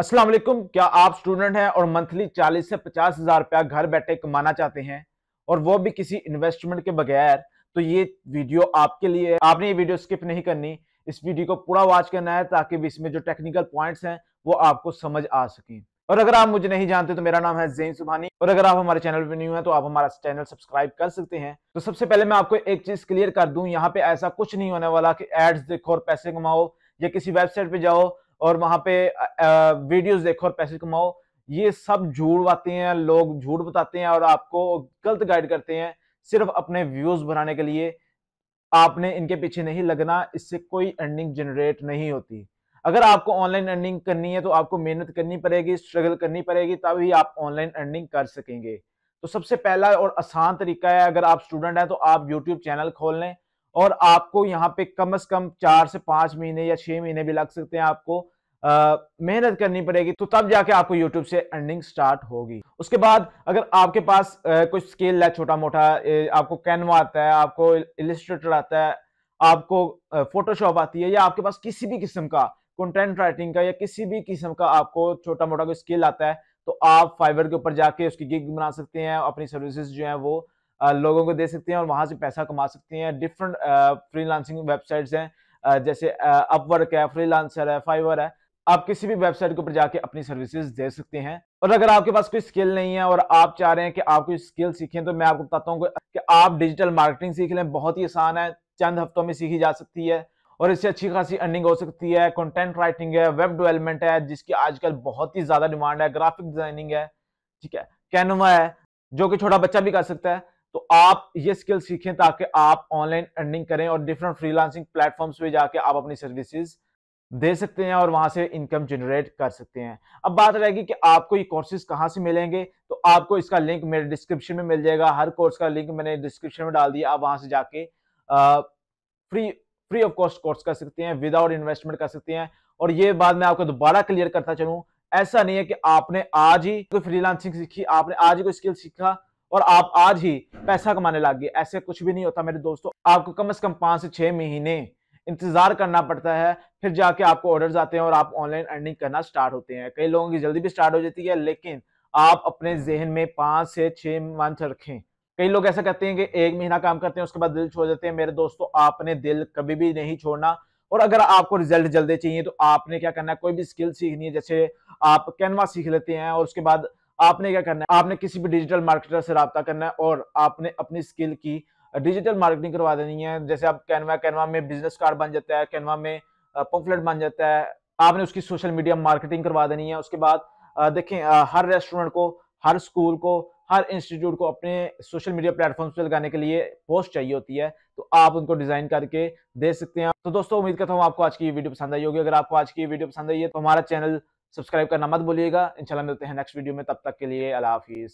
अस्सलाम वालेकुम क्या आप स्टूडेंट हैं और मंथली चालीस से पचास हज़ार रुपया घर बैठे कमाना चाहते हैं और वो भी किसी इन्वेस्टमेंट के बगैर तो ये वीडियो आपके लिए है आपने ये वीडियो स्किप नहीं करनी इस वीडियो को पूरा वॉच करना है ताकि इसमें जो टेक्निकल पॉइंट्स हैं वो आपको समझ आ सके और अगर आप मुझे नहीं जानते तो मेरा नाम है जैन सुबहानी और अगर आप हमारे चैनल पर न्यू हैं तो आप हमारा चैनल सब्सक्राइब कर सकते हैं तो सबसे पहले मैं आपको एक चीज़ क्लियर कर दूं यहाँ पे ऐसा कुछ नहीं होने वाला कि एड्स देखो और पैसे कमाओ या किसी वेबसाइट पे जाओ और वहां पे वीडियोस देखो और पैसे कमाओ ये सब झूठ बातें हैं लोग झूठ बताते हैं और आपको गलत गाइड करते हैं सिर्फ अपने व्यूज बनाने के लिए आपने इनके पीछे नहीं लगना इससे कोई अर्निंग जनरेट नहीं होती अगर आपको ऑनलाइन अर्निंग करनी है तो आपको मेहनत करनी पड़ेगी स्ट्रगल करनी पड़ेगी तभी आप ऑनलाइन अर्निंग कर सकेंगे तो सबसे पहला और आसान तरीका है अगर आप स्टूडेंट हैं तो आप यूट्यूब चैनल खोल लें और आपको यहाँ पे कम से कम चार से पांच महीने या छह महीने भी लग सकते हैं आपको मेहनत करनी पड़ेगी तो तब जाके आपको यूट्यूब से अर्निंग स्टार्ट होगी उसके बाद अगर आपके पास कुछ स्किल है छोटा मोटा आपको कैनवा आता है आपको इलिस्ट्रेटर आता है आपको फोटोशॉप आती है या आपके पास किसी भी किस्म का कंटेंट राइटिंग का या किसी भी किस्म का आपको छोटा मोटा कोई स्किल आता है तो आप फाइबर के ऊपर जाके उसकी गिग बना सकते हैं अपनी सर्विसेज जो है वो लोगों को दे सकती हैं और वहाँ से पैसा कमा सकती हैं डिफरेंट फ्रीलांसिंग वेबसाइट्स हैं जैसे अपवर्क है फ्रीलांसर है फाइवर है आप किसी भी वेबसाइट के ऊपर जाके अपनी सर्विसेज दे सकते हैं और अगर आपके पास कोई स्किल नहीं है और आप चाह रहे हैं कि आप कोई स्किल सीखें तो मैं आपको बताता हूँ कि आप डिजिटल मार्केटिंग सीख लें बहुत ही आसान है चंद हफ्तों में सीखी जा सकती है और इससे अच्छी खासी अर्निंग हो सकती है कंटेंट राइटिंग है वेब डेवलपमेंट है जिसकी आजकल बहुत ही ज़्यादा डिमांड है ग्राफिक डिज़ाइनिंग है ठीक है कैनवा है जो कि छोटा बच्चा भी कर सकता है तो आप ये स्किल सीखें ताकि आप ऑनलाइन अर्निंग करें और डिफरेंट फ्रीलांसिंग प्लेटफॉर्म्स पे जाके आप अपनी सर्विसेज दे सकते हैं और वहां से इनकम जनरेट कर सकते हैं अब बात रहेगी कि आपको ये कोर्सेज कहाँ से मिलेंगे तो आपको इसका लिंक मेरे डिस्क्रिप्शन में मिल जाएगा हर कोर्स का लिंक मैंने डिस्क्रिप्शन में डाल दिया आप वहां से जाके free free of cost course कर सकते हैं विदाउट इन्वेस्टमेंट कर सकते हैं और ये बात मैं आपको दोबारा क्लियर करता चलूँ ऐसा नहीं है कि आपने आज ही कोई फ्रीलांसिंग सीखी आपने आज ही कोई स्किल सीखा और आप आज ही पैसा कमाने लग गए ऐसे कुछ भी नहीं होता मेरे दोस्तों आपको कम से कम पाँच से छः महीने इंतज़ार करना पड़ता है फिर जाके आपको ऑर्डर आते हैं और आप ऑनलाइन अर्निंग करना स्टार्ट होते हैं कई लोगों की जल्दी भी स्टार्ट हो जाती है लेकिन आप अपने जहन में पाँच से छः मंथ रखें कई लोग ऐसा कहते हैं कि एक महीना काम करते हैं उसके बाद दिल छोड़ देते हैं मेरे दोस्तों आपने दिल कभी भी नहीं छोड़ना और अगर आपको रिजल्ट जल्दी चाहिए तो आपने क्या करना है कोई भी स्किल सीखनी है जैसे आप कैनवा सीख लेते हैं और उसके बाद आपने क्या करना है आपने किसी भी डिजिटल मार्केटर से रबता करना है और आपने अपनी स्किल की डिजिटल मार्केटिंग करवा देनी है जैसे आप कैनवा कैनवा में बिजनेस कार्ड बन जाता है कैनवा में पंफलेट बन जाता है आपने उसकी सोशल मीडिया मार्केटिंग करवा देनी है उसके बाद देखें हर रेस्टोरेंट को हर स्कूल को हर इंस्टीट्यूट को अपने सोशल मीडिया प्लेटफॉर्म्स पर लगाने के लिए पोस्ट चाहिए होती है तो आप उनको डिज़ाइन करके दे सकते हैं तो दोस्तों उम्मीद करता हूँ आपको आज की वीडियो पसंद आई होगी अगर आपको आज की वीडियो पसंद आई है तो हमारा चैनल सब्सक्राइब करना मत बोलिएगा इंशाल्लाह मिलते हैं नेक्स्ट वीडियो में तब तक के लिए अला हाफिज़